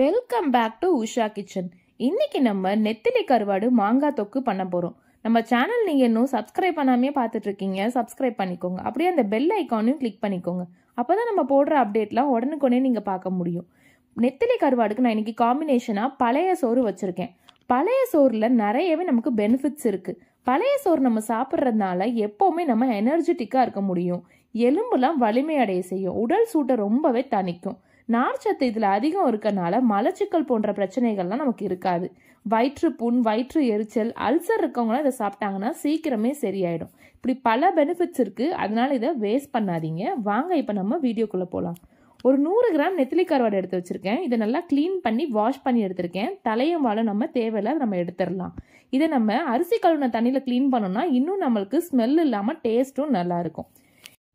welcome back to Usha kitchen இன்னைக்கு நம்ம நெத்திலி கருவாடு மாங்காய் தொக்கு பண்ண போகிறோம் நம்ம சேனல் நீங்கள் இன்னும் சப்ஸ்கிரைப் பண்ணாமே பார்த்துட்டு இருக்கீங்க சப்ஸ்கிரைப் பண்ணிக்கோங்க அப்படியே அந்த பெல் ஐக்கானையும் கிளிக் பண்ணிக்கோங்க அப்பதான் நம்ம போடுற அப்டேட்லாம் உடனுக்குடனே நீங்கள் பார்க்க முடியும் நெத்திலி கருவாடுக்கு நான் இன்னைக்கு காம்பினேஷனா பழைய சோறு வச்சுருக்கேன் பழைய சோறுல நிறையவே நமக்கு பெனிஃபிட்ஸ் இருக்குது பழைய சோறு நம்ம சாப்பிட்றதுனால எப்போவுமே நம்ம எனர்ஜெட்டிக்காக இருக்க முடியும் எலும்புலாம் வலிமை அடைய செய்யும் உடல் சூட்டை ரொம்பவே தணிக்கும் நார்ச்சத்து இதில் அதிகம் இருக்கனால மலச்சிக்கல் போன்ற பிரச்சனைகள்லாம் நமக்கு இருக்காது வயிற்று புண் வயிற்று எரிச்சல் அல்சர் இருக்கவங்களாம் இதை சாப்பிட்டாங்கன்னா சீக்கிரமே சரியாயிடும் இப்படி பல பெனிஃபிட்ஸ் இருக்குது அதனால இதை வேஸ்ட் பண்ணாதீங்க வாங்க இப்போ நம்ம வீடியோக்குள்ளே போகலாம் ஒரு நூறு கிராம் நெத்திலி கருவாடு எடுத்து வச்சுருக்கேன் இதை நல்லா க்ளீன் பண்ணி வாஷ் பண்ணி எடுத்திருக்கேன் தலையும் வாழும் நம்ம தேவையில்ல நம்ம எடுத்துடலாம் இதை நம்ம அரிசி கழுவின தண்ணியில் க்ளீன் பண்ணோம்னா இன்னும் நம்மளுக்கு ஸ்மெல் இல்லாமல் டேஸ்ட்டும் நல்லாயிருக்கும்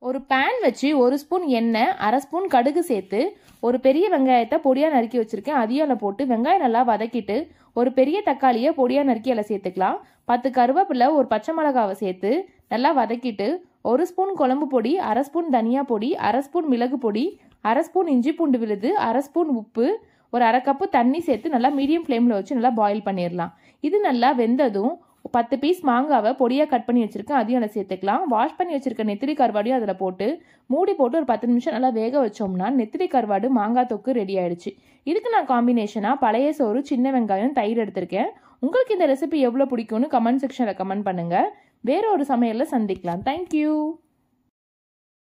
ஒரு பேன் வச்சு ஒரு ஸ்பூன் எண்ணெய் அரை ஸ்பூன் கடுகு சேர்த்து ஒரு பெரிய வெங்காயத்தை பொடியாக நறுக்கி வச்சுருக்கேன் அதையும் அதில் போட்டு வெங்காயம் நல்லா வதக்கிட்டு ஒரு பெரிய தக்காளியை பொடியாக நறுக்கி அதில் சேர்த்துக்கலாம் பத்து கருவேப்பிலை ஒரு பச்சை மிளகாவை சேர்த்து நல்லா வதக்கிட்டு ஒரு ஸ்பூன் குழம்பு பொடி அரை ஸ்பூன் தனியா பொடி அரை ஸ்பூன் மிளகு பொடி அரை ஸ்பூன் இஞ்சி பூண்டு விழுது அரை ஸ்பூன் உப்பு ஒரு அரை கப்பு தண்ணி சேர்த்து நல்லா மீடியம் ஃப்ளேமில் வச்சு நல்லா பாயில் பண்ணிடலாம் இது நல்லா வெந்ததும் பத்து பீஸ் மாங்காவை பொடியாக கட் பண்ணி வச்சுருக்கேன் அதையும் அதில் சேர்த்துக்கலாம் வாஷ் பண்ணி வச்சுருக்க நெத்திரி கருவாடையும் அதில் போட்டு மூடி போட்டு ஒரு பத்து நிமிஷம் நல்லா வேக வச்சோம்னா நெத்திரி கருவாடு மாங்காய் தொக்கு ரெடி ஆயிடுச்சு இதுக்கு நான் காம்பினேஷனாக பழைய சோறு சின்ன வெங்காயம் தயிர் எடுத்திருக்கேன் உங்களுக்கு இந்த ரெசிபி எவ்வளோ பிடிக்கும்னு கமெண்ட் செக்ஷனில் கமெண்ட் பண்ணுங்கள் வேற ஒரு சமையலில் சந்திக்கலாம் தேங்க்யூ